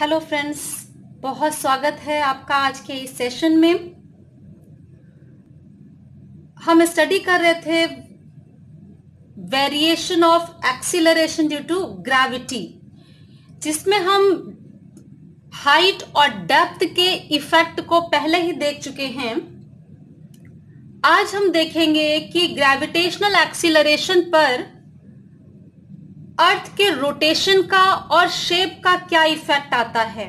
Hello friends बहुत स्वागत है आपका आज के इस सेशन में हम स्टडी कर रहे थे variation of acceleration due to gravity जिसमें हम हाइट और डेप्थ के इफेक्ट को पहले ही देख चुके हैं आज हम देखेंगे कि ग्रेविटेशनल एक्सीलरेशन पर अर्थ के रोटेशन का और शेप का क्या इफेक्ट आता है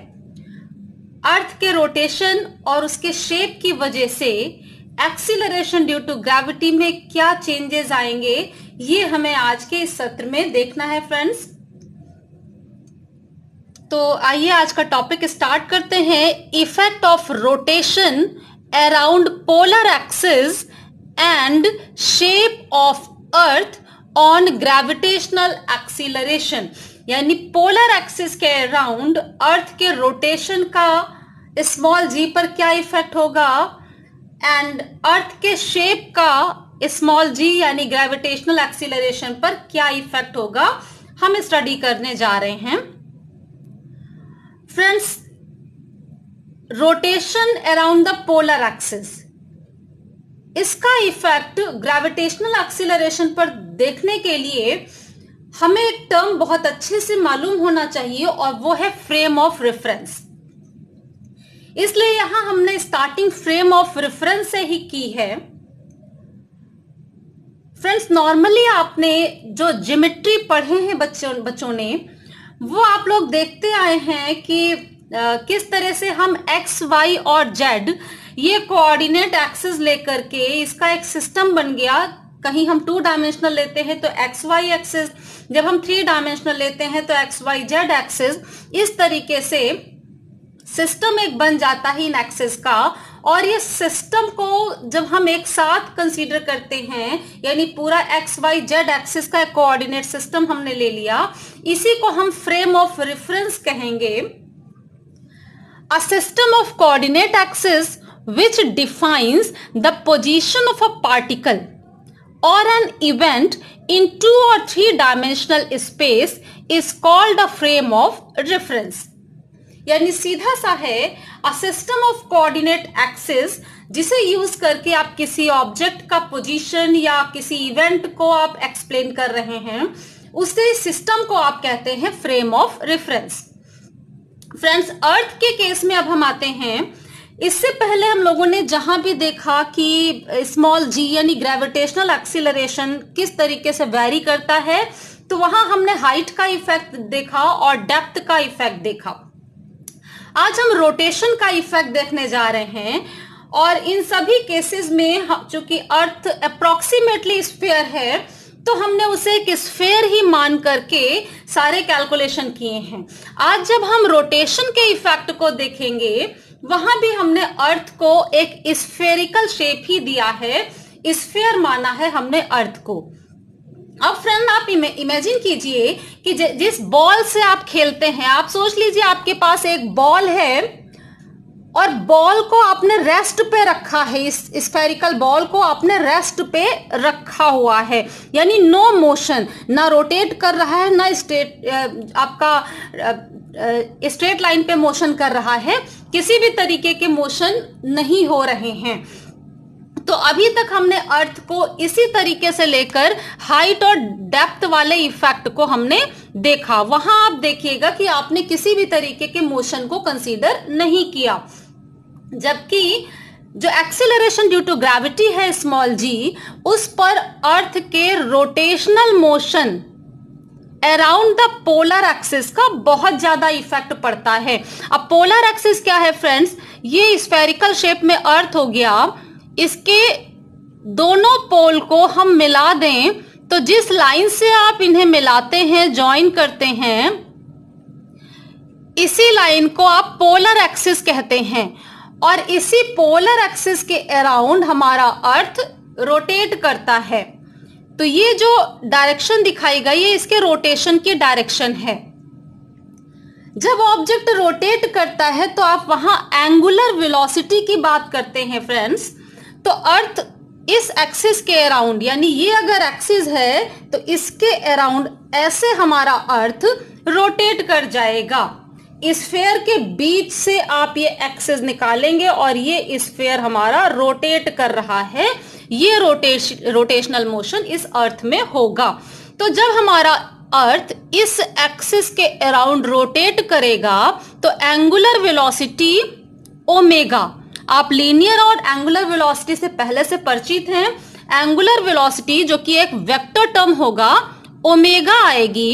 अर्थ के रोटेशन और उसके शेप की वजह से एक्सीलरेशन ड्यू टू ग्रेविटी में क्या चेंजेस आएंगे ये हमें आज के इस सत्र में देखना है फ्रेंड्स तो आइए आज का टॉपिक स्टार्ट करते हैं effect of rotation around polar axis and shape of earth on gravitational acceleration यानी पोलर एक्सिस के अराउंड अर्थ के रोटेशन का स्मॉल जी पर क्या इफेक्ट होगा एंड अर्थ के शेप का स्मॉल जी यानी ग्रेविटेशनल एक्सीलरेशन पर क्या इफेक्ट होगा हम स्टडी करने जा रहे हैं friends rotation around the polar axis इसका इफेक्ट ग्रेविटेशनल एक्सीलरेशन पर देखने के लिए हमें एक टर्म बहुत अच्छे से मालूम होना चाहिए और वो है फ्रेम ऑफ रेफरेंस इसलिए यहां हमने स्टार्टिंग फ्रेम ऑफ रेफरेंस से ही की है फ्रेंड्स नॉर्मली आपने जो जिमेट्री पढ़े हैं बच्चों बच्चों ने वो आप लोग देखते आए हैं कि आ, किस तरह से हम एक्स वाई और जेड ये कोऑर्डिनेट एक्सिस लेकर के इसका एक सिस्टम बन गया कहीं हम टू डायमेंशनल लेते हैं तो एक्स वाई एक्सिस जब हम थ्री डायमेंशनल लेते हैं तो एक्स वाई जेड एक्सिस इस तरीके से सिस्टम एक बन जाता है इन एक्सिस का और ये सिस्टम को जब हम एक साथ कंसीडर करते हैं यानी पूरा एक्स वाई जेड एक्सिस का एक कोऑर्डिनेट सिस्टम हमने ले लिया इसी को हम फ्रेम ऑफ रेफरेंस कहेंगे a system of coordinate axis which defines the position of a particle or an event in two or three dimensional space is called a frame of reference. यानी सीधा सा है a system of coordinate axis जिसे use करके आप किसी object का position या किसी इवेंट को आप एक्सप्लेन कर रहे हैं उसके सिस्टम को आप कहते हैं frame of reference friends earth के केस में अब हम आते हैं इससे पहले हम लोगों ने जहां भी देखा कि स्मॉल जी यानी ग्रेविटेशनल एक्सीलरेशन किस तरीके से वैरी करता है तो वहां हमने हाइट का इफेक्ट देखा और डेप्थ का इफेक्ट देखा आज हम रोटेशन का इफेक्ट देखने जा रहे हैं और इन सभी केसेस में चूंकि अर्थ अप्रोक्सीमेटली स्पेयर है तो हमने उसे एक स्फेयर ही मान करके सारे कैलकुलेशन किए हैं आज जब हम रोटेशन के इफेक्ट को देखेंगे वहां भी हमने अर्थ को एक स्फेरिकल शेप ही दिया है स्फेयर माना है हमने अर्थ को अब फ्रेंड आप इमेजिन कीजिए कि जिस बॉल से आप खेलते हैं आप सोच लीजिए आपके पास एक बॉल है और बॉल को आपने रेस्ट पे रखा है इस स्पेरिकल बॉल को आपने रेस्ट पे रखा हुआ है यानी नो मोशन ना रोटेट कर रहा है ना स्ट्रेट आपका स्ट्रेट लाइन पे मोशन कर रहा है किसी भी तरीके के मोशन नहीं हो रहे हैं तो अभी तक हमने अर्थ को इसी तरीके से लेकर हाइट और डेप्थ वाले इफेक्ट को हमने देखा वहां आप देखिएगा कि आपने किसी भी तरीके के मोशन को कंसीडर नहीं किया जबकि जो एक्सेलरेशन ड्यू टू ग्रेविटी है स्मॉल जी उस पर अर्थ के rotational motion around the polar axis का बहुत ज्यादा इफेक्ट पड़ता है अब पोलर एक्सिस क्या है फ्रेंड्स ये स्फेरिकल शेप में अर्थ हो गया इसके दोनों पोल को हम मिला दें तो जिस लाइन से आप इन्हें मिलाते हैं ज्वाइन करते हैं इसी लाइन को आप पोलर एक्सिस कहते हैं और इसी पोलर एक्सिस के अराउंड हमारा अर्थ रोटेट करता है तो ये जो डायरेक्शन दिखाई गई है इसके रोटेशन की डायरेक्शन है जब ऑब्जेक्ट रोटेट करता है तो आप वहां एंगुलर वेलोसिटी की बात करते हैं फ्रेंड्स तो अर्थ इस एक्सिस के अराउंड यानी ये अगर एक्सिस है तो इसके अराउंड ऐसे हमारा अर्थ रोटेट कर जाएगा स्फेयर के बीच से आप ये एक्सेस निकालेंगे और ये स्फेयर हमारा रोटेट कर रहा है ये रोटेश रोटेशनल मोशन इस अर्थ में होगा तो जब हमारा अर्थ इस एक्सिस के अराउंड रोटेट करेगा तो एंगुलर वेलोसिटी ओमेगा आप लीनियर और एंगुलर वेलोसिटी से पहले से परिचित हैं एंगुलर वेलोसिटी जो कि एक वेक्टर टर्म होगा ओमेगा आएगी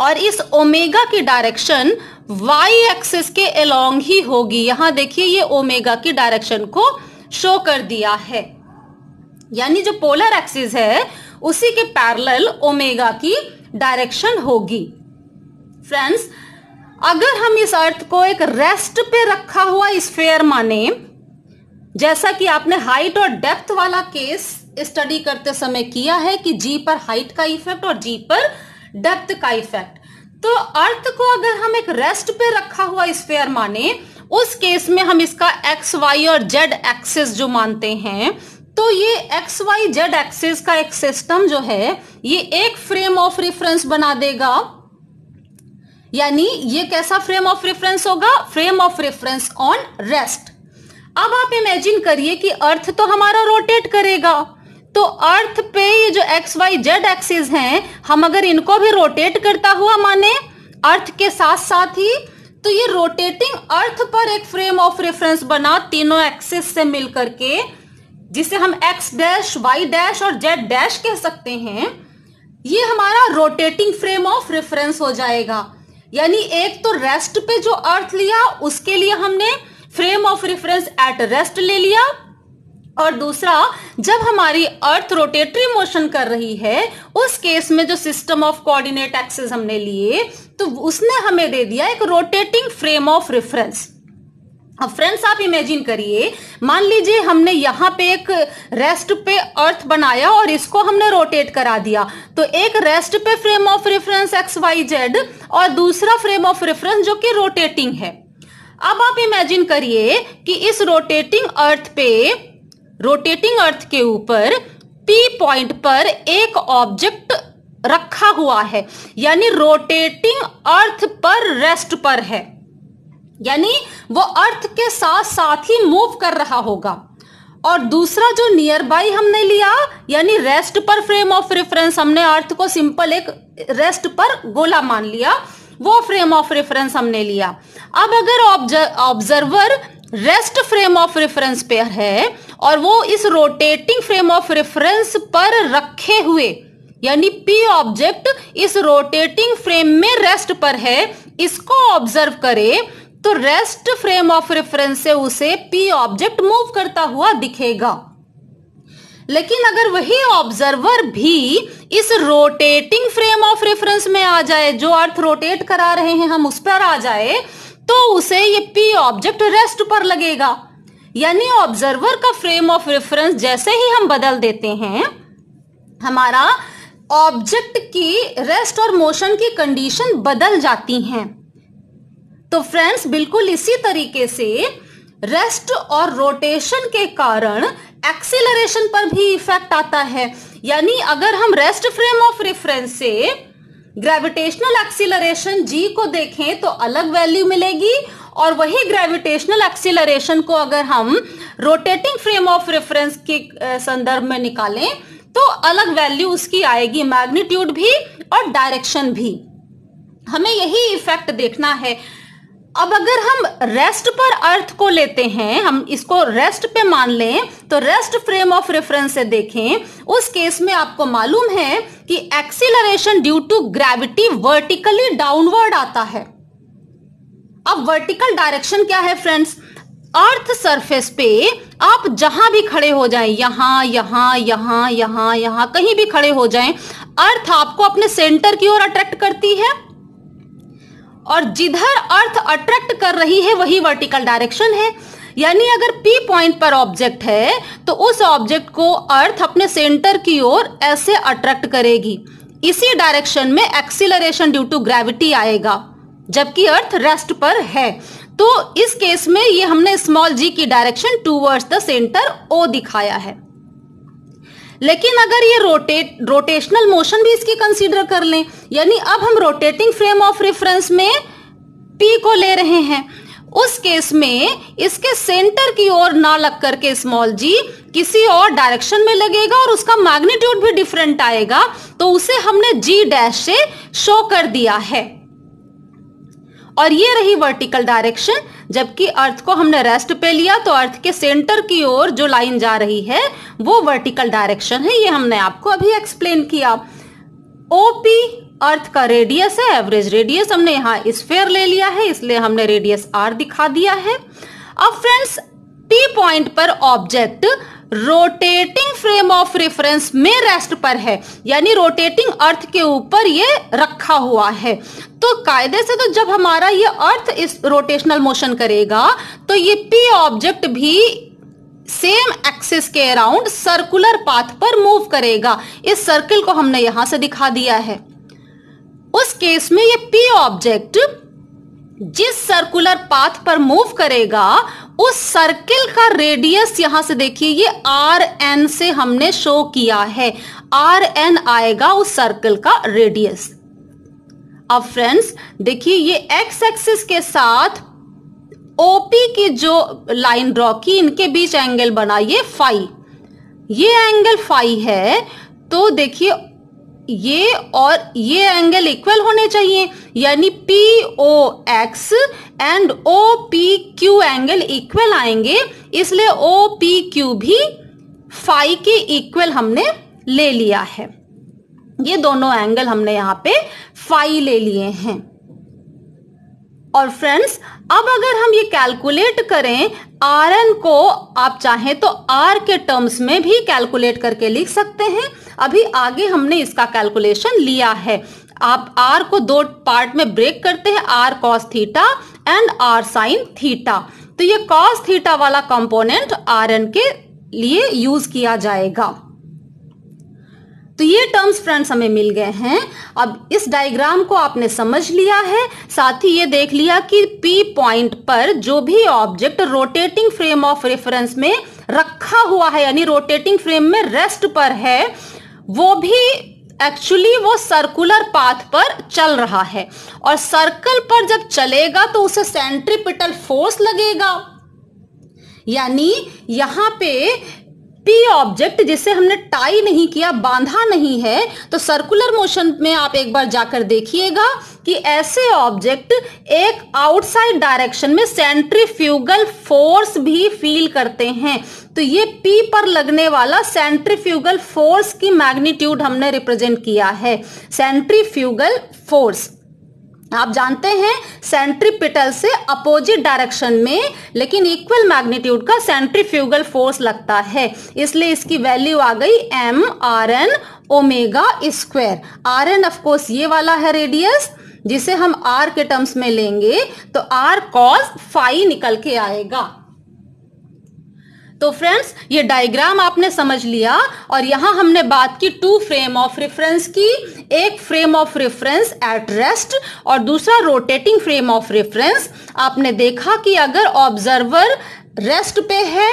और इस ओमेगा की डायरेक्शन वाई एक्सिस के अलोंग ही होगी यहां देखिए ये ओमेगा की डायरेक्शन को शो कर दिया है यानी जो पोलर एक्सिस है उसी के पैरल ओमेगा की डायरेक्शन होगी फ्रेंड्स अगर हम इस अर्थ को एक रेस्ट पे रखा हुआ स्फेयर माने जैसा कि आपने हाइट और डेप्थ वाला केस स्टडी करते समय किया है कि जी पर हाइट का इफेक्ट और जी पर डेप्थ का इफेक्ट तो अर्थ को अगर हम एक रेस्ट पे रखा हुआ स्पेयर माने उस केस में हम इसका एक्स वाई और जेड एक्सेस जो मानते हैं तो ये एक्स वाई जेड एक्सेस का एक सिस्टम जो है ये एक फ्रेम ऑफ रेफरेंस बना देगा यानी ये कैसा फ्रेम ऑफ रेफरेंस होगा frame of reference on rest अब आप इमेजिन करिए कि अर्थ तो हमारा रोटेट करेगा तो अर्थ पे ये जो एक्स वाई जेड एक्सिस हैं हम अगर इनको भी रोटेट करता हुआ माने अर्थ के साथ साथ ही तो ये रोटेटिंग अर्थ पर एक फ्रेम ऑफ रेफरेंस बना तीनों एक्सिस से मिलकर के जिसे हम एक्स डैश वाई डैश और जेड डैश कह सकते हैं ये हमारा रोटेटिंग फ्रेम ऑफ रेफरेंस हो जाएगा यानी एक तो रेस्ट पे जो अर्थ लिया उसके लिए हमने frame of reference at rest ले लिया और दूसरा जब हमारी अर्थ रोटेटरी मोशन कर रही है उस केस में जो सिस्टम ऑफ कोऑर्डिनेट एक्सेस हमने लिए तो उसने हमें दे दिया एक रोटेटिंग फ्रेम ऑफ रेफरेंस अब फ्रेंड्स आप इमेजिन करिए मान लीजिए हमने यहां पे एक रेस्ट पे अर्थ बनाया और इसको हमने रोटेट करा दिया तो एक रेस्ट पे frame of reference x y z और दूसरा फ्रेम ऑफ रेफरेंस जो कि रोटेटिंग है अब आप इमेजिन करिए कि इस रोटेटिंग अर्थ पे रोटेटिंग अर्थ के ऊपर पी पॉइंट पर एक ऑब्जेक्ट रखा हुआ है यानी रोटेटिंग अर्थ पर रेस्ट पर है यानी वो अर्थ के साथ साथ ही मूव कर रहा होगा और दूसरा जो नियर बाई हमने लिया यानी रेस्ट पर फ्रेम ऑफ रेफरेंस हमने अर्थ को सिंपल एक रेस्ट पर गोला मान लिया वो फ्रेम ऑफ रेफरेंस हमने लिया अब अगर observer rest frame of reference पेयर है और वो इस रोटेटिंग फ्रेम ऑफ रेफरेंस पर रखे हुए यानी पी ऑब्जेक्ट इस रोटेटिंग फ्रेम में रेस्ट पर है इसको ऑब्जर्व करे तो रेस्ट फ्रेम ऑफ रेफरेंस से उसे पी ऑब्जेक्ट मूव करता हुआ दिखेगा लेकिन अगर वही ऑब्जर्वर भी इस रोटेटिंग फ्रेम ऑफ रेफरेंस में आ जाए जो अर्थ रोटेट करा रहे हैं हम उस पर आ जाए तो उसे ये पी ऑब्जेक्ट रेस्ट पर लगेगा यानी ऑब्जर्वर का फ्रेम ऑफ रेफरेंस जैसे ही हम बदल देते हैं हमारा ऑब्जेक्ट की रेस्ट और मोशन की कंडीशन बदल जाती हैं तो फ्रेंड्स बिल्कुल इसी तरीके से रेस्ट और रोटेशन के कारण एक्सीलरेशन पर भी इफेक्ट आता है यानी अगर हम रेस्ट फ्रेम ऑफ रेफरेंस से ग्रेविटेशनल एक्सीलरेशन जी को देखें तो अलग वैल्यू मिलेगी और वही ग्रेविटेशनल एक्सीलरेशन को अगर हम रोटेटिंग फ्रेम ऑफ रेफरेंस के संदर्भ में निकालें तो अलग वैल्यू उसकी आएगी मैग्नीट्यूड भी और डायरेक्शन भी हमें यही इफेक्ट देखना है अब अगर हम रेस्ट पर अर्थ को लेते हैं हम इसको रेस्ट पे मान लें तो रेस्ट फ्रेम ऑफ रेफरेंस से देखें उस केस में आपको मालूम है कि acceleration due to gravity vertically downward आता है अब वर्टिकल डायरेक्शन क्या है फ्रेंड्स अर्थ सरफेस पे आप जहां भी खड़े हो जाए यहां यहां यहां यहां यहां कहीं भी खड़े हो जाए अर्थ आपको अपने सेंटर की ओर अट्रैक्ट करती है और जिधर अर्थ अट्रैक्ट कर रही है वही वर्टिकल डायरेक्शन है यानी अगर P पॉइंट पर ऑब्जेक्ट है तो उस ऑब्जेक्ट को अर्थ अपने सेंटर की ओर ऐसे अट्रैक्ट करेगी इसी डायरेक्शन में एक्सीलरेशन ड्यू टू ग्रेविटी आएगा जबकि अर्थ रेस्ट पर है तो इस केस में ये हमने स्मॉल जी की direction towards the centre O दिखाया है लेकिन अगर ये रोटेट रोटेशनल मोशन भी इसकी कंसीडर कर लें यानी अब हम रोटेटिंग फ्रेम ऑफ रेफरेंस में पी को ले रहे हैं उस केस में इसके सेंटर की ओर ना लग करके स्मॉल जी किसी और डायरेक्शन में लगेगा और उसका मैग्नीट्यूड भी डिफरेंट आएगा तो उसे हमने जी डैश से शो कर दिया है और ये रही वर्टिकल डायरेक्शन जबकि अर्थ को हमने रेस्ट पे लिया तो अर्थ के सेंटर की ओर जो लाइन जा रही है वो वर्टिकल डायरेक्शन है ये हमने आपको अभी एक्सप्लेन किया ओपी अर्थ का रेडियस है एवरेज रेडियस हमने यहाँ स्फेयर ले लिया है इसलिए हमने रेडियस आर दिखा दिया है अब फ्रेंड्स पी पॉइंट पर object rotating frame of reference में रेस्ट पर है यानी रोटेटिंग अर्थ के ऊपर ये रखा हुआ है तो कायदे से तो जब हमारा ये अर्थ इस रोटेशनल मोशन करेगा तो ये पी ऑब्जेक्ट भी सेम एक्सिस के अराउंड सर्कुलर पाथ पर मूव करेगा इस सर्किल को हमने यहां से दिखा दिया है उस केस में ये पी ऑब्जेक्ट जिस सर्कुलर पाथ पर मूव करेगा उस सर्किल का रेडियस यहां से देखिए ये आर एन से हमने शो किया है आर एन आएगा उस सर्कल का रेडियस अब फ्रेंड्स देखिए ये एक्स एक्सिस के साथ ओपी की जो लाइन ड्रॉ की इनके बीच एंगल बना ये फाइव ये एंगल फाइव है तो देखिए ये और ये एंगल इक्वल होने चाहिए यानी P O X and O P Q angle equal आएंगे इसलिए ओ पी क्यू भी फाइव के इक्वल हमने ले लिया है ये दोनों एंगल हमने यहां पे फाइव ले लिए हैं और फ्रेंड्स अब अगर हम ये कैलकुलेट करें आर एन को आप चाहें तो आर के टर्म्स में भी कैलकुलेट करके लिख सकते हैं अभी आगे हमने इसका कैलकुलेशन लिया है आप आर को दो पार्ट में ब्रेक करते हैं r cos theta and r sine theta तो ये कॉस थीटा वाला कंपोनेंट आर एन के लिए यूज किया जाएगा तो ये टर्म्स फ्रेंड्स हमें मिल गए हैं अब इस डायग्राम को आपने समझ लिया है साथ ही ये देख लिया कि पी पॉइंट पर जो भी object rotating frame of reference में रखा हुआ है यानी रोटेटिंग फ्रेम में रेस्ट पर है वो भी एक्चुअली वो सर्कुलर पाथ पर चल रहा है और सर्कल पर जब चलेगा तो उसे सेंट्रीपिटल फोर्स लगेगा यानी यहां पे पी ऑब्जेक्ट जिसे हमने टाई नहीं किया बांधा नहीं है तो सर्कुलर मोशन में आप एक बार जाकर देखिएगा कि ऐसे ऑब्जेक्ट एक आउटसाइड डायरेक्शन में सेंट्रीफ्यूगल फोर्स भी फील करते हैं तो ये पी पर लगने वाला सेंट्रीफ्यूगल फोर्स की मैग्नीट्यूड हमने रिप्रेजेंट किया है सेंट्रीफ्यूगल फोर्स आप जानते हैं सेंट्रीपिटल से अपोजिट डायरेक्शन में लेकिन इक्वल मैग्नीट्यूड का सेंट्रीफ्यूगल फोर्स लगता है इसलिए इसकी वैल्यू आ गई m r n omega square r n of course ये वाला है रेडियस जिसे हम आर के टर्म्स में लेंगे तो आर कॉस फाइव निकल के आएगा तो फ्रेंड्स ये डायग्राम आपने समझ लिया और यहां हमने बात की टू फ्रेम ऑफ रेफरेंस की एक frame of reference at rest और दूसरा रोटेटिंग फ्रेम ऑफ रेफरेंस आपने देखा कि अगर ऑब्जर्वर रेस्ट पे है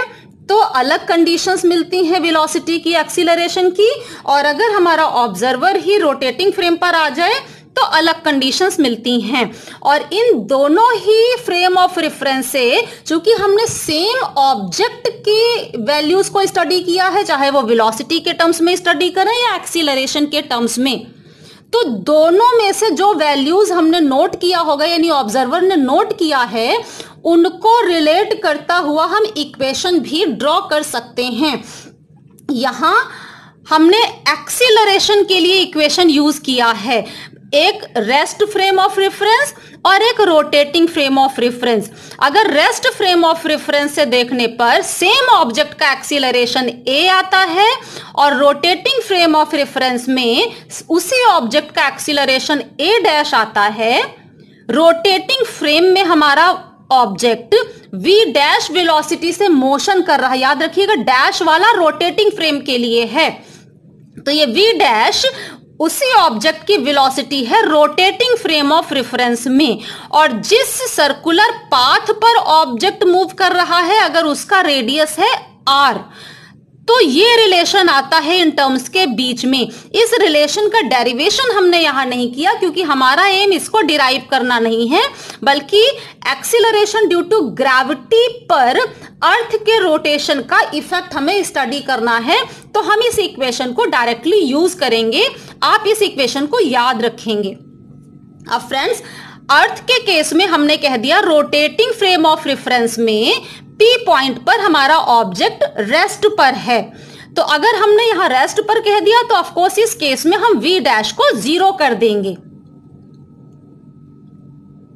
तो अलग कंडीशंस मिलती हैं वेलोसिटी की एक्सीलरेशन की और अगर हमारा ऑब्जर्वर ही रोटेटिंग फ्रेम पर आ जाए तो अलग कंडीशंस मिलती हैं और इन दोनों ही फ्रेम ऑफ रेफरेंस से चूंकि हमने सेम ऑब्जेक्ट की वैल्यूज को स्टडी किया है चाहे वो वेलोसिटी के टर्म्स में स्टडी करें या एक्सीलरेशन के टर्म्स में तो दोनों में से जो वैल्यूज हमने नोट किया होगा यानी ऑब्जर्वर ने नोट किया है उनको रिलेट करता हुआ हम इक्वेशन भी ड्रॉ कर सकते हैं यहां हमने एक्सीलरेशन के लिए इक्वेशन यूज किया है एक रेस्ट फ्रेम ऑफ रेफरेंस और एक रोटेटिंग फ्रेम ऑफ रेफरेंस अगर रेस्ट फ्रेम ऑफ रेफरेंस से देखने पर सेम ऑब्जेक्ट का एक्सीलरेशन ए आता है और रोटेटिंग फ्रेम ऑफ रेफरेंस में उसी ऑब्जेक्ट का एक्सीलरेशन ए डैश आता है रोटेटिंग फ्रेम में हमारा ऑब्जेक्ट वी डैश वेलोसिटी से मोशन कर रहा है याद रखिएगा डैश वाला रोटेटिंग फ्रेम के लिए है तो ये वी डैश उसी ऑब्जेक्ट की वेलोसिटी है रोटेटिंग फ्रेम ऑफ रेफरेंस में और जिस सर्कुलर पाथ पर ऑब्जेक्ट मूव कर रहा है अगर उसका रेडियस है आर तो ये रिलेशन आता है इन टर्म्स के बीच में इस रिलेशन का डेरिवेशन हमने यहां नहीं किया क्योंकि हमारा एम इसको डिराइव करना नहीं है बल्कि एक्सिलरेशन ड्यू टू ग्रेविटी पर अर्थ के रोटेशन का इफेक्ट हमें स्टडी करना है तो हम इस इक्वेशन को डायरेक्टली यूज करेंगे आप इस इक्वेशन को याद रखेंगे अब फ्रेंड्स अर्थ के केस में हमने कह दिया रोटेटिंग फ्रेम ऑफ रेफरेंस में टी पॉइंट पर हमारा ऑब्जेक्ट रेस्ट पर है तो अगर हमने यहां रेस्ट पर कह दिया तो ऑफकोर्स इस केस में हम वी डैश को जीरो कर देंगे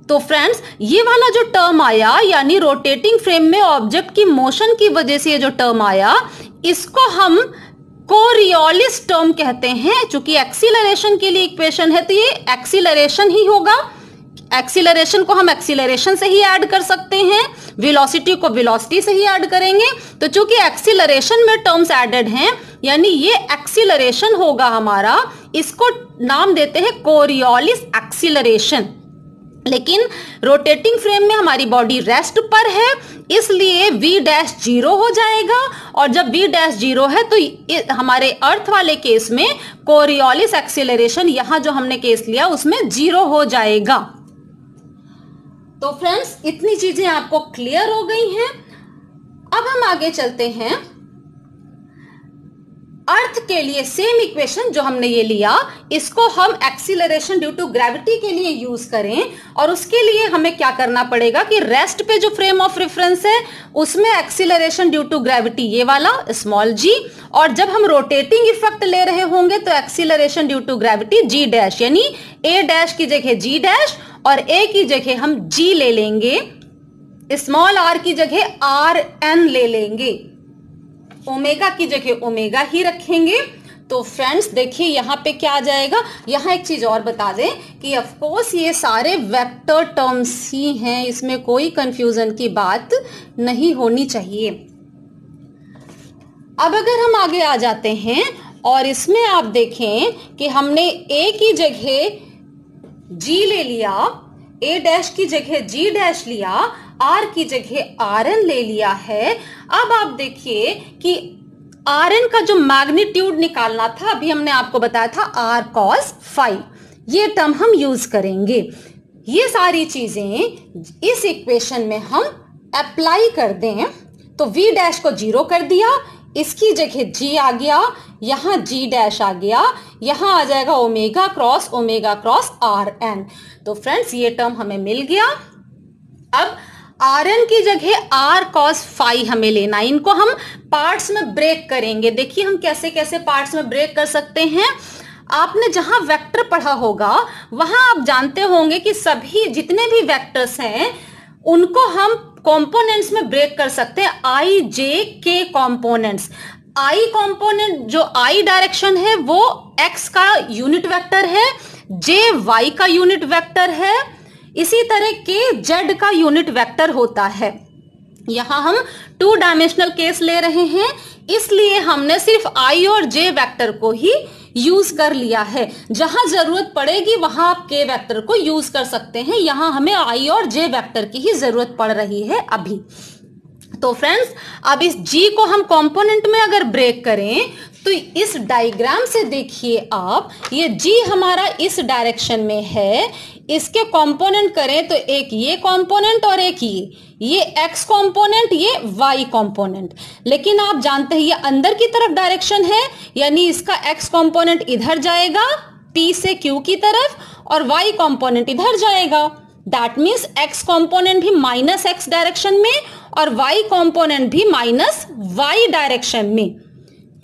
तो फ्रेंड्स ये वाला जो टर्म आया यानी रोटेटिंग फ्रेम में ऑब्जेक्ट की मोशन की वजह से ये जो टर्म आया इसको हम कोरियोलिस टर्म कहते हैं चूंकि एक्सीलरेशन के लिए इक्वेशन है तो ये एक्सीलरेशन ही होगा एक्सीलरेशन को हम एक्सीलरेशन से ही ऐड कर सकते हैं वेलोसिटी को वेलोसिटी से ही ऐड करेंगे तो चूंकि एक्सीलरेशन में टर्म्स एडेड हैं यानी ये एक्सीलरेशन होगा हमारा इसको नाम देते हैं कोरियोलिस एक्सीलरेशन लेकिन रोटेटिंग फ्रेम में हमारी बॉडी रेस्ट पर है इसलिए v डैश जीरो हो जाएगा और जब v डैश जीरो है तो हमारे अर्थ वाले केस में कोरियोलिस एक्सीलरेशन यहां जो हमने केस लिया उसमें जीरो हो जाएगा तो फ्रेंड्स इतनी चीज़ें आपको क्लियर हो गई हैं अब हम आगे चलते हैं अर्थ के लिए सेम इक्वेशन जो हमने ये लिया इसको हम एक्सीलरेशन ड्यू टू ग्रेविटी के लिए यूज करें और उसके लिए हमें क्या करना पड़ेगा कि रेस्ट पे जो फ्रेम ऑफ रेफरेंस है उसमें एक्सीलरेशन ड्यू टू ग्रेविटी ये वाला स्मॉल जी और जब हम रोटेटिंग इफेक्ट ले रहे होंगे तो acceleration due to gravity g dash यानी ए डैश की जगह जी डैश और ए की जगह हम जी ले लेंगे स्मॉल आर की जगह आर एन ले लेंगे ओमेगा की जगह ओमेगा ही रखेंगे तो फ्रेंड्स देखिए यहाँ पे क्या आ जाएगा यहाँ एक चीज और बता दें कि ऑफ कोर्स ये सारे वेक्टर टर्म्स ही हैं इसमें कोई कंफ्यूजन की बात नहीं होनी चाहिए अब अगर हम आगे आ जाते हैं और इसमें आप देखें कि हमने ए की जगह जी ले लिया ए डैश की जगह जी डैश लिया आर की जगह आर एन ले लिया है अब आप देखिए कि आर एन का जो मैग्नीट्यूड निकालना था अभी हमने आपको बताया था आर कॉस फाइव ये टर्म हम यूज करेंगे ये सारी चीजें इस इक्वेशन में हम अप्लाई कर दें तो v डैश को जीरो कर दिया इसकी जगह g आ गया यहां g डैश आ गया यहां आ जाएगा omega cross omega cross r n तो फ्रेंड्स ये टर्म हमें मिल गया अब आर एन की जगह आर कॉस फाई हमें लेना है इनको हम पार्ट्स में ब्रेक करेंगे देखिए हम कैसे कैसे पार्ट्स में ब्रेक कर सकते हैं आपने जहां वेक्टर पढ़ा होगा वहां आप जानते होंगे कि सभी जितने भी वेक्टर्स हैं उनको हम कंपोनेंट्स में ब्रेक कर सकते हैं आई जे के कंपोनेंट्स आई कंपोनेंट जो आई डायरेक्शन है वो एक्स का यूनिट वेक्टर है जे वाई का यूनिट वेक्टर है इसी तरह के जेड का यूनिट वेक्टर होता है यहां हम टू डायमेंशनल केस ले रहे हैं इसलिए हमने सिर्फ आई और जे वेक्टर को ही यूज कर लिया है जहां जरूरत पड़ेगी वहां आप के वेक्टर को यूज कर सकते हैं यहां हमें आई और जे वेक्टर की ही जरूरत पड़ रही है अभी तो फ्रेंड्स अब इस जी को हम कंपोनेंट में अगर ब्रेक करें तो इस डायग्राम से देखिए आप ये जी हमारा इस डायरेक्शन में है इसके कंपोनेंट करें तो एक ये कंपोनेंट और एक ये ये एक्स कंपोनेंट ये वाई कंपोनेंट लेकिन आप जानते हैं ये अंदर की तरफ डायरेक्शन है यानी इसका एक्स कंपोनेंट इधर जाएगा पी से क्यू की तरफ और वाई कंपोनेंट इधर जाएगा दैट मीन्स एक्स कंपोनेंट भी माइनस एक्स डायरेक्शन में और वाई कंपोनेंट भी माइनस वाई डायरेक्शन में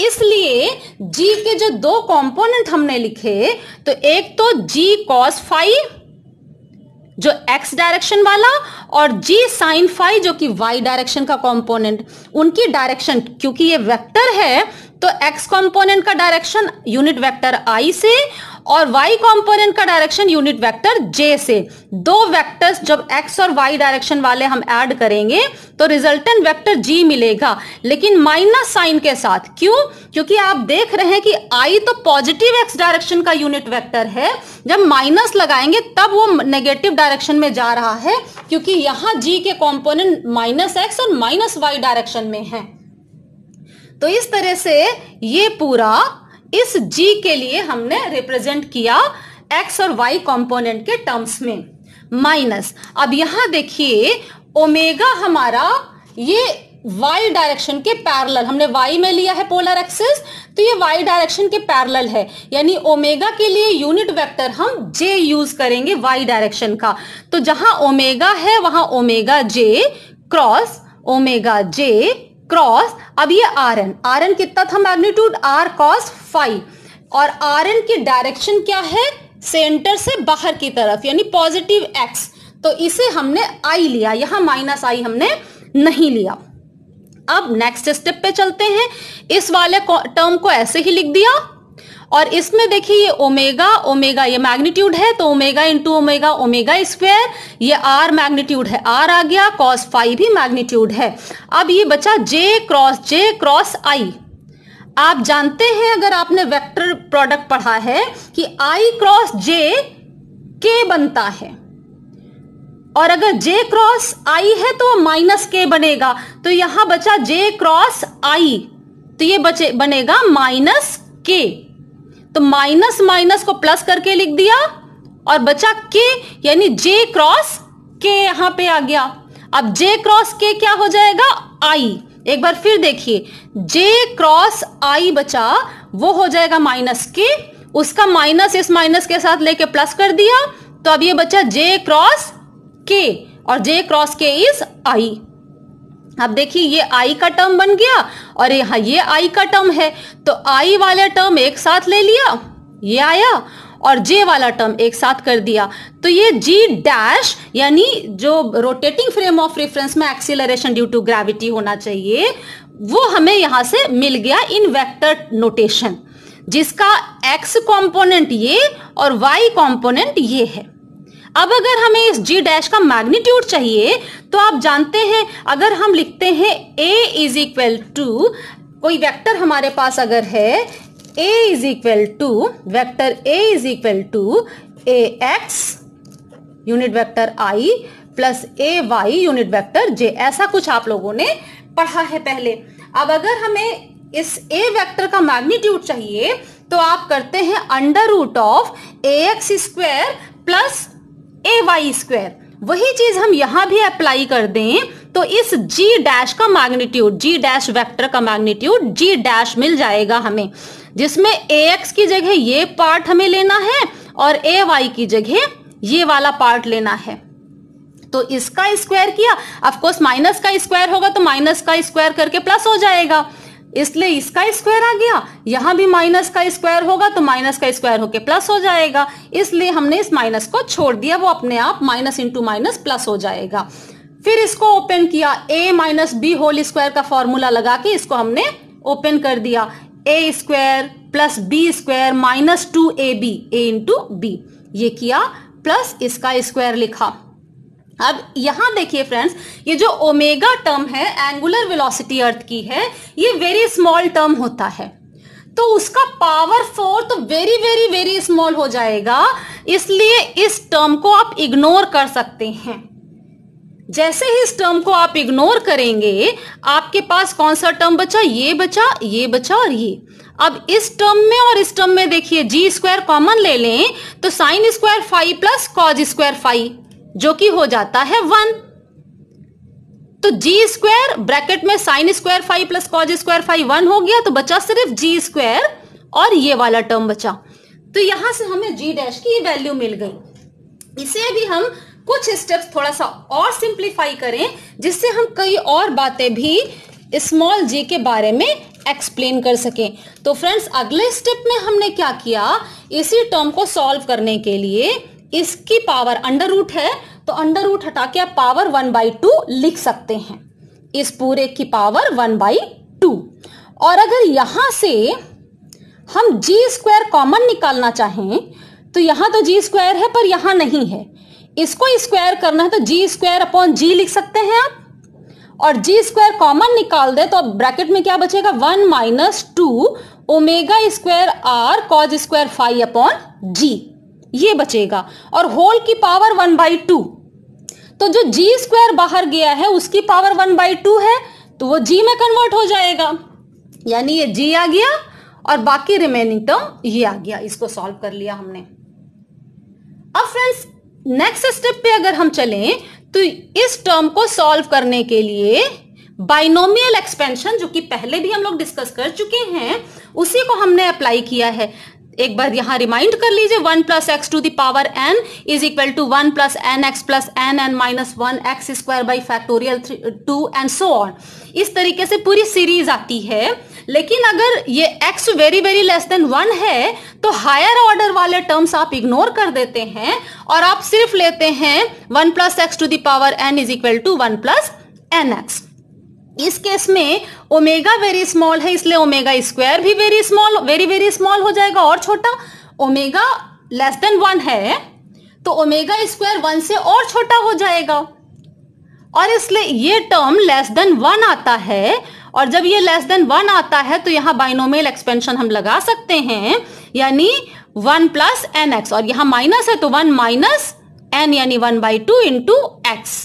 इसलिए g के जो दो कंपोनेंट हमने लिखे तो एक तो g cos फाइव जो x डायरेक्शन वाला और g साइन फाइव जो कि y डायरेक्शन का कंपोनेंट उनकी डायरेक्शन क्योंकि ये वेक्टर है तो x कंपोनेंट का डायरेक्शन यूनिट वेक्टर i से और वाई कॉम्पोनेंट का डायरेक्शन यूनिट वैक्टर जे से दो वैक्टर्स जब एक्स और वाई डायरेक्शन वाले हम ऐड करेंगे तो रिजल्टेंट वेक्टर जी मिलेगा लेकिन माइनस साइन के साथ क्यों क्योंकि आप देख रहे हैं कि आई तो पॉजिटिव एक्स डायरेक्शन का यूनिट वेक्टर है जब माइनस लगाएंगे तब वो नेगेटिव डायरेक्शन में जा रहा है क्योंकि यहां जी के कॉम्पोनेंट माइनस एक्स और माइनस वाई डायरेक्शन में है तो इस तरह से ये पूरा इस g के लिए हमने रिप्रेजेंट किया x और y कंपोनेंट के टर्म्स में माइनस अब यहां देखिए ओमेगा हमारा ये y डायरेक्शन के पैरेलल हमने y में लिया है पोलर एक्सिस तो ये y डायरेक्शन के पैरेलल है यानी ओमेगा के लिए यूनिट वेक्टर हम j यूज करेंगे y डायरेक्शन का तो जहां ओमेगा है वहां omega j cross omega j cross अब ये आर एन आर एन कितना था मैग्नीट्यूड आर कॉस फाइव और आर एन की डायरेक्शन क्या है सेंटर से बाहर की तरफ यानी पॉजिटिव एक्स तो इसे हमने आई लिया यहां माइनस आई हमने नहीं लिया अब नेक्स्ट स्टेप पे चलते हैं इस वाले टर्म को ऐसे ही लिख दिया और इसमें देखिए ये ओमेगा ओमेगा ये मैग्नीट्यूड है तो omega into omega omega square ये आर मैग्नीट्यूड है आर आ गया कॉस फाइव भी मैग्नीट्यूड है अब ये बचा जे क्रॉस जे क्रॉस आई आप जानते हैं अगर आपने वेक्टर प्रोडक्ट पढ़ा है कि आई क्रॉस जे के बनता है और अगर जे क्रॉस आई है तो माइनस के बनेगा तो यहां बचा जे क्रॉस आई तो ये बचे बनेगा माइनस के तो माइनस माइनस को प्लस करके लिख दिया और बचा के यानी जे क्रॉस के यहां पे आ गया अब जे क्रॉस के क्या हो जाएगा आई एक बार फिर देखिए जे क्रॉस आई बचा वो हो जाएगा माइनस के उसका माइनस इस माइनस के साथ लेके प्लस कर दिया तो अब ये बचा जे क्रॉस के और जे क्रॉस के इज आई अब देखिए ये आई का टर्म बन गया और यहाँ ये आई का टर्म है तो आई वाला टर्म एक साथ ले लिया ये आया और जे वाला टर्म एक साथ कर दिया तो ये जी डैश यानी जो रोटेटिंग फ्रेम ऑफ रेफरेंस में एक्सीलरेशन ड्यू टू ग्रेविटी होना चाहिए वो हमें यहां से मिल गया इन वेक्टर नोटेशन जिसका एक्स कंपोनेंट ये और वाई कंपोनेंट ये है अब अगर हमें इस जी डैश का मैग्नीट्यूड चाहिए तो आप जानते हैं अगर हम लिखते हैं ए इज इक्वल टू कोई वेक्टर हमारे पास अगर है A is equal to vector A is equal to A X unit vector I plus A Y unit vector J ऐसा कुछ आप लोगों ने पढ़ा है पहले अब अगर हमें इस ए वेक्टर का मैग्नीट्यूड चाहिए तो आप करते हैं under root of A X square plus A Y square वही चीज हम यहां भी अप्लाई कर दें तो इस g डैश का मैग्नीट्यूड g डैश वेक्टर का मैग्नीट्यूड g डैश मिल जाएगा हमें जिसमें ax की जगह ये पार्ट हमें लेना है और ay की जगह ये वाला पार्ट लेना है तो इसका स्क्वायर किया ऑफ कोर्स माइनस का स्क्वायर होगा तो माइनस का स्क्वायर करके प्लस हो जाएगा इसलिए इसका स्क्वायर आ गया यहां भी माइनस का स्क्वायर होगा तो माइनस का स्क्वायर होके प्लस हो जाएगा इसलिए हमने इस माइनस को छोड़ दिया वो अपने आप माइनस इंटू माइनस प्लस हो जाएगा फिर इसको ओपन किया A minus B whole square का फॉर्मूला लगा के इसको हमने ओपन कर दिया A square plus B square minus two A B A into B ये किया प्लस इसका स्क्वायर लिखा अब यहां देखिए फ्रेंड्स ये जो ओमेगा टर्म है एंगुलर वेलोसिटी अर्थ की है ये वेरी स्मॉल टर्म होता है तो उसका पावर फोर तो वेरी वेरी वेरी स्मॉल हो जाएगा इसलिए इस टर्म को आप इग्नोर कर सकते हैं जैसे ही इस टर्म को आप इग्नोर करेंगे आपके पास कौन सा टर्म बचा ये बचा ये बचा और ये अब इस टर्म में और इस टर्म में देखिए जी स्क्वायर कॉमन ले लें तो sine square phi plus cos square phi जो कि हो जाता है वन तो जी स्क्वायर ब्रैकेट में sine square phi plus cos square phi one हो गया तो बचा सिर्फ जी स्क्वायर और ये वाला टर्म बचा तो यहां से हमें जी डैश की वैल्यू मिल गई इसे भी हम कुछ स्टेप्स थोड़ा सा और सिंप्लीफाई करें जिससे हम कई और बातें भी स्मॉल जी के बारे में एक्सप्लेन कर सके तो फ्रेंड्स अगले स्टेप में हमने क्या किया इसी टर्म को सॉल्व करने के लिए इसकी पावर अंडर रूट है तो अंडर रूट हटा के आप पावर वन बाई टू लिख सकते हैं इस पूरे की पावर वन बाई टू और अगर यहां से हम जी स्क्वायर कॉमन निकालना चाहें तो यहां तो जी स्क्वायर है पर यहां नहीं है इसको स्क्वायर करना है तो जी स्क्वायर अपॉन जी लिख सकते हैं आप और जी स्क्वायर कॉमन निकाल दे तो अब ब्रैकेट में क्या बचेगा one minus two omega square R cos square phi upon G ये बचेगा और होल की पावर वन बाई टू तो जो जी स्क्वायर बाहर गया है उसकी पावर वन बाई टू है तो वो जी में कन्वर्ट हो जाएगा यानी ये जी आ गया और बाकी रिमेनिंग टर्म ये आ गया इसको सॉल्व कर लिया हमने अब फ्रेंड्स नेक्स्ट स्टेप पे अगर हम चलें तो इस टर्म को सॉल्व करने के लिए बाइनोमियल एक्सपेंशन जो कि पहले भी हम लोग डिस्कस कर चुके हैं उसी को हमने अप्लाई किया है एक बार यहां रिमाइंड कर लीजिए one plus X to the power N is equal to one plus N X plus N N minus one X square by factorial two and so on इस तरीके से पूरी सीरीज आती है लेकिन अगर ये x very very less than one है तो हायर ऑर्डर वाले टर्म्स आप इग्नोर कर देते हैं और आप सिर्फ लेते हैं one plus X to the power N is equal to one plus N X इस केस में ओमेगा वेरी स्मॉल है इसलिए ओमेगा स्क्वायर भी very small very very small हो जाएगा और छोटा ओमेगा लेस देन वन है तो ओमेगा स्क्वायर वन से और छोटा हो जाएगा और इसलिए ये टर्म लेस देन वन आता है और जब ये लेस देन वन आता है तो यहां बाइनोमियल एक्सपेंशन हम लगा सकते हैं यानी वन प्लस एन एक्स और यहां माइनस है तो वन माइनस एन यानी one by two into X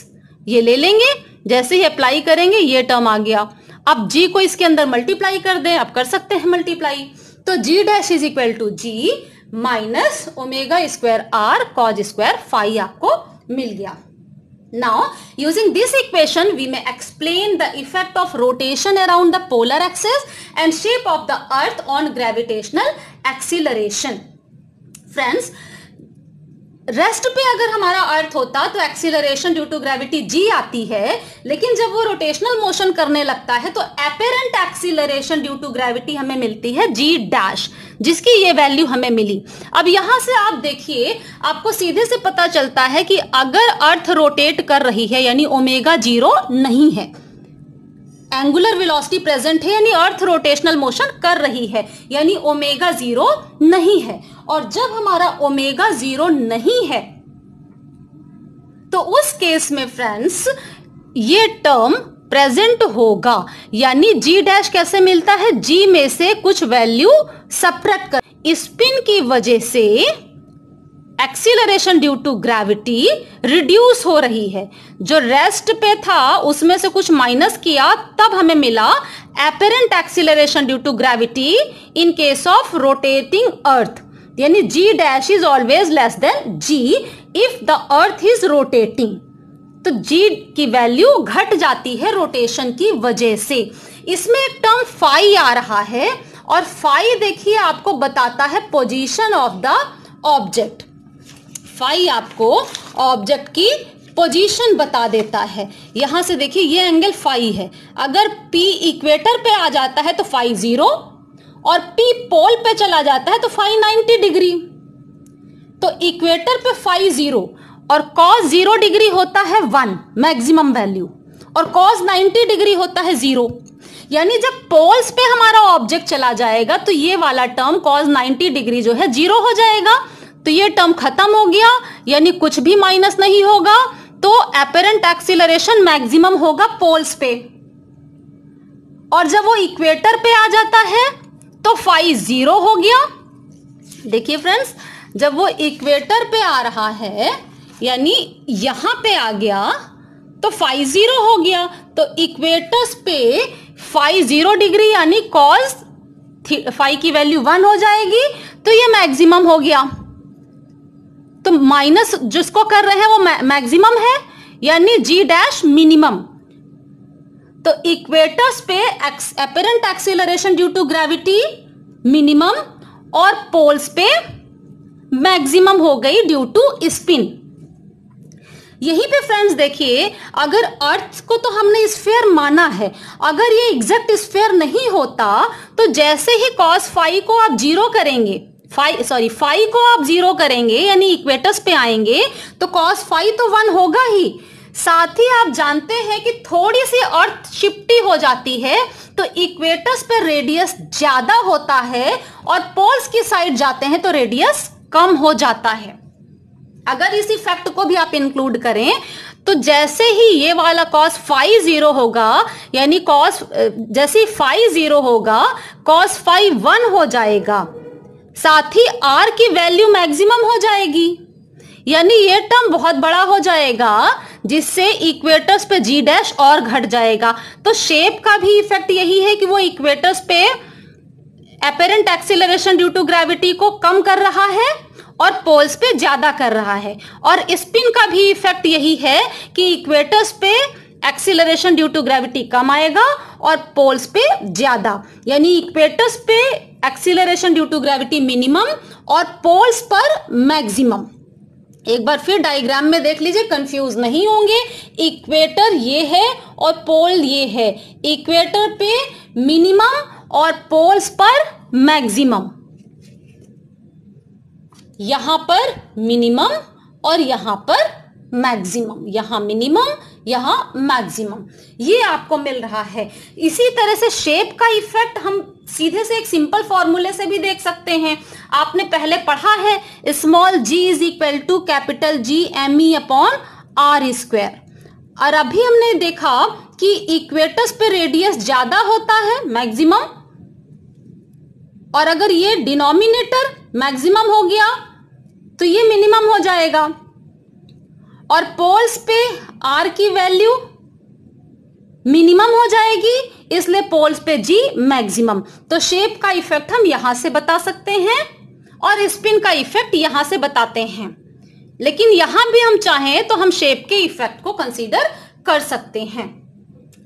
ये ले लेंगे जैसे ही अप्लाई करेंगे ये टर्म आ गया अब जी को इसके अंदर मल्टीप्लाई कर दें अब कर सकते हैं मल्टीप्लाई तो G dash is equal to G minus omega square R cos square phi आपको मिल गया now using this equation we may explain the effect of rotation around the polar axis and shape of the Earth on gravitational acceleration friends rest पे अगर हमारा Earth होता तो acceleration due to gravity G आती है लेकिन जब वो रोटेशनल मोशन करने लगता है तो apparent acceleration due to gravity हमें मिलती है जी डैश जिसकी ये वैल्यू हमें मिली अब यहां से आप देखिए आपको सीधे से पता चलता है कि अगर अर्थ रोटेट कर रही है यानी ओमेगा जीरो नहीं है एंगुलर वेलोसिटी प्रेजेंट है यानी अर्थ रोटेशनल मोशन कर रही है यानी ओमेगा जीरो नहीं है और जब हमारा ओमेगा जीरो नहीं है तो उस केस में फ्रेंड्स ये टर्म प्रेजेंट होगा यानी जी डैश कैसे मिलता है जी में से कुछ वैल्यू सप्रक कर स्पिन की वजह से acceleration due to gravity reduce हो रही है जो रेस्ट पे था उसमें से कुछ माइनस किया तब हमें मिला apparent acceleration due to gravity in case of rotating Earth यानी G dash is always less than G if the Earth is rotating तो जी की वैल्यू घट जाती है रोटेशन की वजह से इसमें एक टर्म फाई आ रहा है और फाई देखिए आपको बताता है position of the object phi आपको ऑब्जेक्ट की पोजीशन बता देता है यहां से देखिए ये एंगल फाइव है अगर पी इक्वेटर पे आ जाता है तो फाइव जीरो और पी पोल पे चला जाता है तो फाइव नाइनटी डिग्री तो इक्वेटर पे फाइव जीरो और कॉस जीरो डिग्री होता है वन मैक्सिमम वैल्यू और कॉस नाइनटी डिग्री होता है जीरो यानी जब पोल्स पे हमारा ऑब्जेक्ट चला जाएगा तो ये वाला टर्म कॉस 90 डिग्री जो है जीरो हो जाएगा तो ये टर्म खत्म हो गया यानी कुछ भी माइनस नहीं होगा तो एपेरेंट एक्सिलरेशन मैक्सिमम होगा पोल्स पे और जब वो इक्वेटर पे आ जाता है तो फाइव जीरो हो गया देखिए फ्रेंड्स जब वो इक्वेटर पे आ रहा है यानी यहां पे आ गया तो फाइव जीरो हो गया तो इक्वेटर्स पे फाइव जीरो डिग्री यानी कॉज फाइव की वैल्यू वन हो जाएगी तो ये मैक्सिमम हो गया तो माइनस जिसको कर रहे हैं वो मैक्सिमम है यानी जी डैश मिनिमम तो इक्वेटर्स पे apparent acceleration due to gravity minimum और पोल्स पे मैक्सिमम हो गई ड्यू टू स्पिन यहीं पे फ्रेंड्स देखिए अगर अर्थ को तो हमने स्फेयर माना है अगर ये एग्जैक्ट स्फेयर नहीं होता तो जैसे ही कॉस फाइव को आप जीरो करेंगे फाइव सॉरी फाइव को आप जीरो करेंगे यानी इक्वेटर्स पे आएंगे तो कॉस फाइव तो वन होगा ही साथ ही आप जानते हैं कि थोड़ी सी अर्थ शिफ्टी हो जाती है तो इक्वेटर्स पे रेडियस ज्यादा होता है और पोल्स की साइड जाते हैं तो रेडियस कम हो जाता है अगर इस इफेक्ट को भी आप इंक्लूड करें तो जैसे ही ये वाला कॉस फाइव जीरो होगा यानी कॉस जैसे फाइव जीरो होगा कॉस फाइव वन हो जाएगा साथ ही आर की वैल्यू मैक्सिमम हो जाएगी यानी ये टर्म बहुत बड़ा हो जाएगा जिससे इक्वेटर्स पे जी डैश और घट जाएगा तो शेप का भी इफेक्ट यही है कि वो इक्वेटर्स पे apparent acceleration due to gravity को कम कर रहा है और पोल्स पे ज्यादा कर रहा है और स्पिन का भी इफेक्ट यही है कि इक्वेटर्स पे एक्सीलरेशन ड्यू टू ग्रेविटी कम आएगा और पोल्स पे ज्यादा यानी इक्वेटर्स पे acceleration due to gravity minimum और पोल्स पर मैक्सिमम एक बार फिर डायग्राम में देख लीजिए कंफ्यूज नहीं होंगे इक्वेटर ये है और पोल ये है इक्वेटर पे मिनिमम और पोल्स पर मैक्सिमम यहां पर मिनिमम और यहां पर मैक्सिमम यहां मिनिमम यहाँ मैक्सिमम ये आपको मिल रहा है इसी तरह से शेप का इफेक्ट हम सीधे से एक सिंपल फॉर्मूले से भी देख सकते हैं आपने पहले पढ़ा है small G is equal to capital G M E upon R square और अभी हमने देखा कि इक्वेटस पे रेडियस ज्यादा होता है मैक्सिमम और अगर ये डिनोमिनेटर मैक्सिमम हो गया तो ये मिनिमम हो जाएगा और पोल्स पे आर की वैल्यू मिनिमम हो जाएगी इसलिए पोल्स पे जी मैक्सिमम तो शेप का इफेक्ट हम यहां से बता सकते हैं और स्पिन का इफेक्ट यहां से बताते हैं लेकिन यहां भी हम चाहें तो हम शेप के इफेक्ट को कंसीडर कर सकते हैं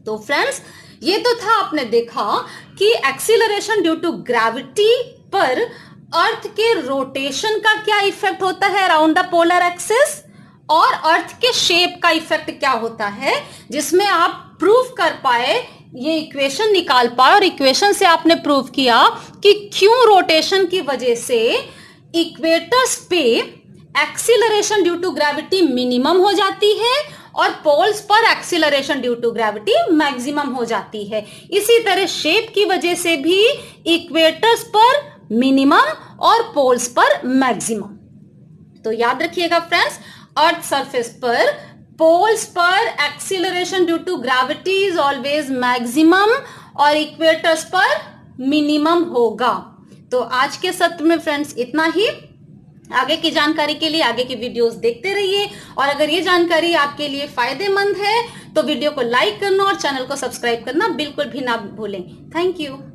तो फ्रेंड्स ये तो था आपने देखा कि एक्सीलरेशन ड्यू टू ग्रेविटी पर अर्थ के रोटेशन का क्या इफेक्ट होता है अराउंड द पोलर एक्सिस और अर्थ के शेप का इफेक्ट क्या होता है जिसमें आप प्रूव कर पाए ये इक्वेशन निकाल पाए और इक्वेशन से आपने प्रूव किया कि क्यों रोटेशन की वजह से इक्वेटर्स पे acceleration due to gravity minimum हो जाती है और पोल्स पर acceleration due to gravity maximum हो जाती है इसी तरह शेप की वजह से भी इक्वेटर्स पर मिनिमम और पोल्स पर मैक्सिमम तो याद रखिएगा फ्रेंड्स अर्थ सरफेस पर पोल्स पर acceleration due to gravity is always maximum और इक्वेटर्स पर मिनिमम होगा तो आज के सत्र में फ्रेंड्स इतना ही आगे की जानकारी के लिए आगे की वीडियोस देखते रहिए और अगर ये जानकारी आपके लिए फायदेमंद है तो वीडियो को लाइक करना और चैनल को सब्सक्राइब करना बिल्कुल भी ना भूलें थैंक यू